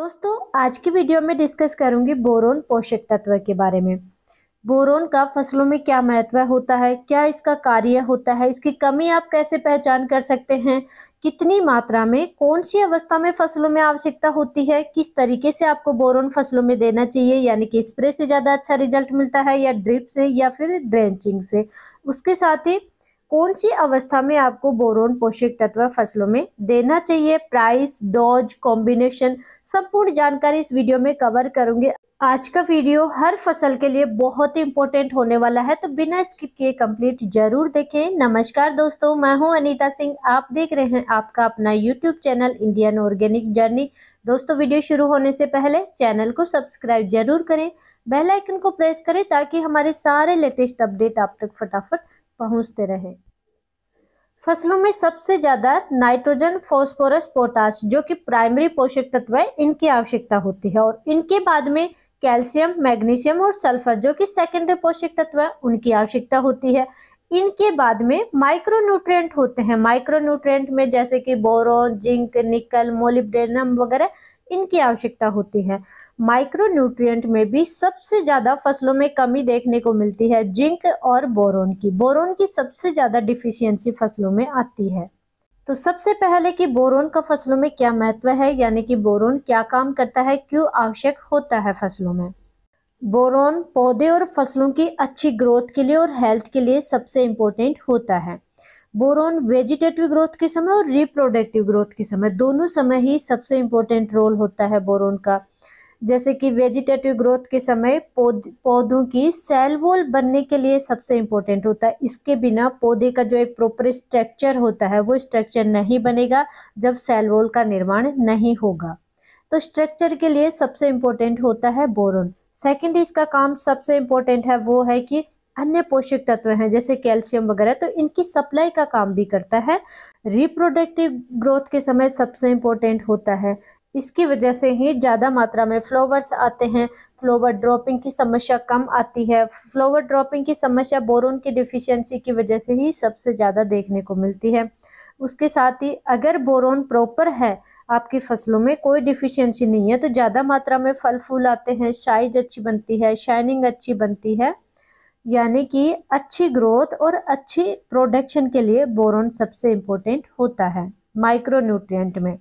दोस्तों आज की वीडियो में डिस्कस करूंगी बोरोन पोषक तत्व के बारे में बोरोन का फसलों में क्या महत्व होता है क्या इसका कार्य होता है इसकी कमी आप कैसे पहचान कर सकते हैं कितनी मात्रा में कौन सी अवस्था में फसलों में आवश्यकता होती है किस तरीके से आपको बोरोन फसलों में देना चाहिए यानी कि स्प्रे से ज़्यादा अच्छा रिजल्ट मिलता है या ड्रिप से या फिर ड्रेंचिंग से उसके साथ ही कौन सी अवस्था में आपको बोरोन पोषक तत्व फसलों में देना चाहिए प्राइस डोज कॉम्बिनेशन संपूर्ण जानकारी इस वीडियो में कवर करूंगी आज का वीडियो हर फसल के लिए बहुत ही इंपॉर्टेंट होने वाला है तो बिना स्किप किए कंप्लीट जरूर देखें नमस्कार दोस्तों मैं हूं अनीता सिंह आप देख रहे हैं आपका अपना YouTube channel Indian organic journey दोस्तों वीडियो शुरू होने से पहले चैनल को सब्सक्राइब जरूर करें बेल आइकन को प्रेस करें ताकि हमारे सारे लेटेस्ट अपडेट आप तक फटाफट पहुंचते रहे फसलों में सबसे ज़्यादा नाइट्रोजन फॉस्फोरस पोटास जो कि प्राइमरी पोषक तत्व है इनकी आवश्यकता होती है और इनके बाद में कैल्शियम मैग्नीशियम और सल्फर जो कि सेकेंडरी पोषक तत्व है उनकी आवश्यकता होती है इनके बाद में माइक्रोन्यूट्रिएंट होते हैं माइक्रोन्यूट्रिएंट में जैसे कि बोरोन जिंक निकल मोलिब्डेनम वगैरह इनकी आवश्यकता होती है न्यूट्रियट में भी सबसे ज़्यादा फसलों में कमी देखने को मिलती है जिंक और बोरोन की बोरोन की सबसे ज़्यादा डिफिशियंसी फसलों में आती है तो सबसे पहले कि बोरोन का फसलों में क्या महत्व है यानी कि बोरोन क्या काम करता है क्यों आवश्यक होता है फसलों में बोरोन पौधे और फसलों की अच्छी ग्रोथ के लिए और हेल्थ के लिए सबसे इम्पोर्टेंट होता है बोरोन वेजिटेटिव ग्रोथ के समय और रिप्रोडक्टिव ग्रोथ के समय दोनों समय ही सबसे इंपॉर्टेंट रोल होता है बोरोन का जैसे कि वेजिटेटिव ग्रोथ के समय पौध पौधों की सेल वॉल बनने के लिए सबसे इम्पोर्टेंट होता है इसके बिना पौधे का जो एक प्रॉपर स्ट्रक्चर होता है वो स्ट्रक्चर नहीं बनेगा जब सेल वॉल का निर्माण नहीं होगा तो स्ट्रक्चर के लिए सबसे इम्पोर्टेंट होता है बोरोन सेकेंड इसका काम सबसे इम्पोर्टेंट है वो है कि अन्य पोषक तत्व हैं जैसे कैल्शियम वगैरह तो इनकी सप्लाई का काम भी करता है रिप्रोडक्टिव ग्रोथ के समय सबसे इम्पोर्टेंट होता है इसकी वजह से ही ज़्यादा मात्रा में फ्लोवर्स आते हैं फ्लोवर ड्रॉपिंग की समस्या कम आती है फ्लोवर ड्रॉपिंग की समस्या बोरोन की डिफिशियंसी की वजह से ही सबसे ज़्यादा देखने को मिलती है उसके साथ ही अगर बोरोन प्रॉपर है आपकी फसलों में कोई डिफिशियंसी नहीं है तो ज़्यादा मात्रा में फल फूल आते हैं साइज अच्छी बनती है शाइनिंग अच्छी बनती है यानी कि अच्छी ग्रोथ और अच्छी प्रोडक्शन के लिए बोरोन सबसे इम्पोर्टेंट होता है माइक्रोन्यूट्रिएंट में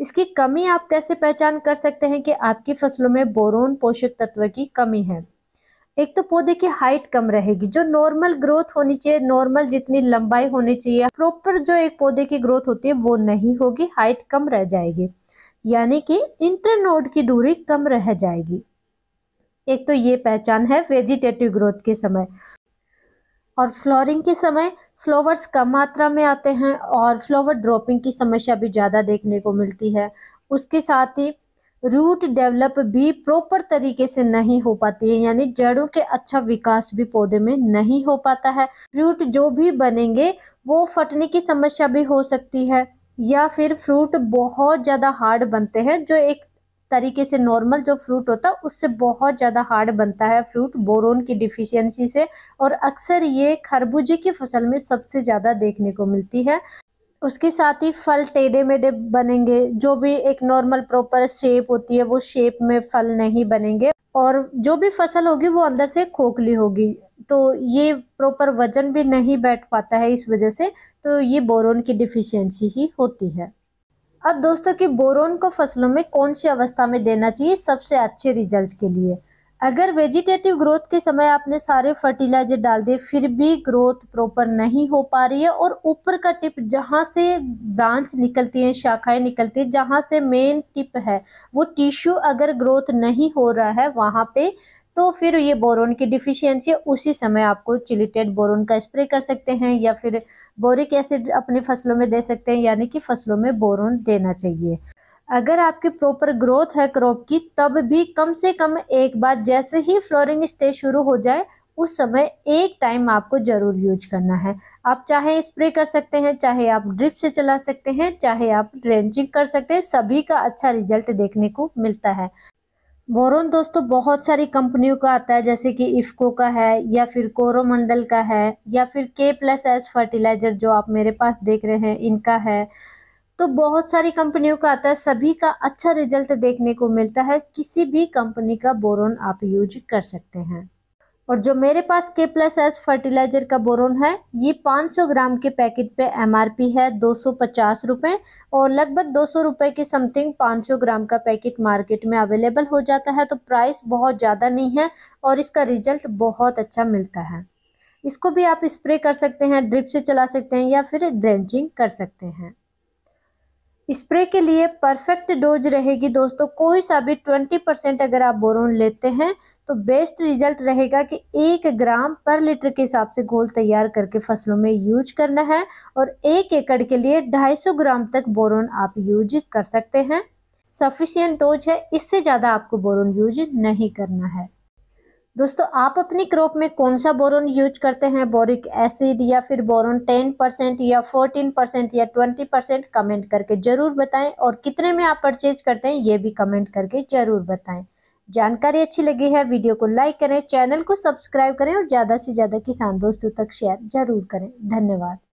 इसकी कमी आप कैसे पहचान कर सकते हैं कि आपकी फसलों में बोरोन पोषक तत्व की कमी है एक तो पौधे की हाइट कम रहेगी जो नॉर्मल ग्रोथ होनी चाहिए नॉर्मल जितनी लंबाई होनी चाहिए प्रॉपर जो एक पौधे की ग्रोथ होती है वो नहीं होगी हाइट कम रह जाएगी यानी कि इंटरनोड की दूरी कम रह जाएगी एक तो ये पहचान है वेजिटेटिव ग्रोथ के समय और फ्लोरिंग के समय फ्लोवर्स कम मात्रा में आते हैं और फ्लोवर ड्रॉपिंग की समस्या भी ज़्यादा देखने को मिलती है उसके साथ ही रूट डेवलप भी प्रॉपर तरीके से नहीं हो पाती है यानी जड़ों के अच्छा विकास भी पौधे में नहीं हो पाता है रूट जो भी बनेंगे वो फटने की समस्या भी हो सकती है या फिर फ्रूट बहुत ज़्यादा हार्ड बनते हैं जो एक तरीके से नॉर्मल जो फ्रूट होता है उससे बहुत ज़्यादा हार्ड बनता है फ्रूट बोरोन की डिफिशियंसी से और अक्सर ये खरबूजे की फसल में सबसे ज़्यादा देखने को मिलती है उसके साथ ही फल टेढ़े मेढ़े बनेंगे जो भी एक नॉर्मल प्रॉपर शेप होती है वो शेप में फल नहीं बनेंगे और जो भी फसल होगी वो अंदर से खोखली होगी तो ये प्रॉपर वजन भी नहीं बैठ पाता है इस वजह से तो ये बोरोन की डिफिशियंसी ही होती है अब दोस्तों की बोरोन को फसलों में कौन सी अवस्था में देना चाहिए सबसे अच्छे रिजल्ट के लिए अगर वेजिटेटिव ग्रोथ के समय आपने सारे फर्टिलाइजर डाल दिए फिर भी ग्रोथ प्रॉपर नहीं हो पा रही है और ऊपर का टिप जहाँ से ब्रांच निकलती है शाखाएं निकलती है जहाँ से मेन टिप है वो टिश्यू अगर ग्रोथ नहीं हो रहा है वहाँ पे तो फिर ये बोरोन की डिफिशियंसी उसी समय आपको चिलिटेड बोरोन का स्प्रे कर सकते हैं या फिर बोरिक एसिड अपनी फसलों में दे सकते हैं यानी कि फसलों में बोरोन देना चाहिए अगर आपकी प्रॉपर ग्रोथ है क्रॉप की तब भी कम से कम एक बार जैसे ही फ्लोरिंग स्टेज शुरू हो जाए उस समय एक टाइम आपको ज़रूर यूज करना है आप चाहे स्प्रे कर सकते हैं चाहे आप ड्रिप से चला सकते हैं चाहे आप ड्रेंचिंग कर सकते हैं सभी का अच्छा रिजल्ट देखने को मिलता है बोरोन दोस्तों तो बहुत सारी कंपनियों का आता है जैसे कि इफ्को का है या फिर कोरोमंडल का है या फिर के प्लस एस फर्टिलाइजर जो आप मेरे पास देख रहे हैं इनका है तो बहुत सारी कंपनियों का आता है सभी का अच्छा रिजल्ट देखने को मिलता है किसी भी कंपनी का बोरोन आप यूज कर सकते हैं और जो मेरे पास के प्लस एस फर्टिलाइजर का बोरोन है ये 500 ग्राम के पैकेट पे एम है दो सौ और लगभग दो सौ के समथिंग 500 ग्राम का पैकेट मार्केट में अवेलेबल हो जाता है तो प्राइस बहुत ज़्यादा नहीं है और इसका रिजल्ट बहुत अच्छा मिलता है इसको भी आप स्प्रे कर सकते हैं ड्रिप से चला सकते हैं या फिर ड्रेंचिंग कर सकते हैं स्प्रे के लिए परफेक्ट डोज रहेगी दोस्तों कोई सा भी ट्वेंटी परसेंट अगर आप बोरोन लेते हैं तो बेस्ट रिजल्ट रहेगा कि एक ग्राम पर लीटर के हिसाब से घोल तैयार करके फसलों में यूज करना है और एक एकड़ के लिए 250 ग्राम तक बोरोन आप यूज कर सकते हैं सफिशियंट डोज है इससे ज़्यादा आपको बोरोन यूज नहीं करना है दोस्तों आप अपनी क्रॉप में कौन सा बोरोन यूज करते हैं बोरिक एसिड या फिर बोरोन 10 परसेंट या 14 परसेंट या 20 परसेंट कमेंट करके ज़रूर बताएं और कितने में आप परचेज करते हैं ये भी कमेंट करके ज़रूर बताएं जानकारी अच्छी लगी है वीडियो को लाइक करें चैनल को सब्सक्राइब करें और ज़्यादा से ज़्यादा किसान दोस्तों तक शेयर ज़रूर करें धन्यवाद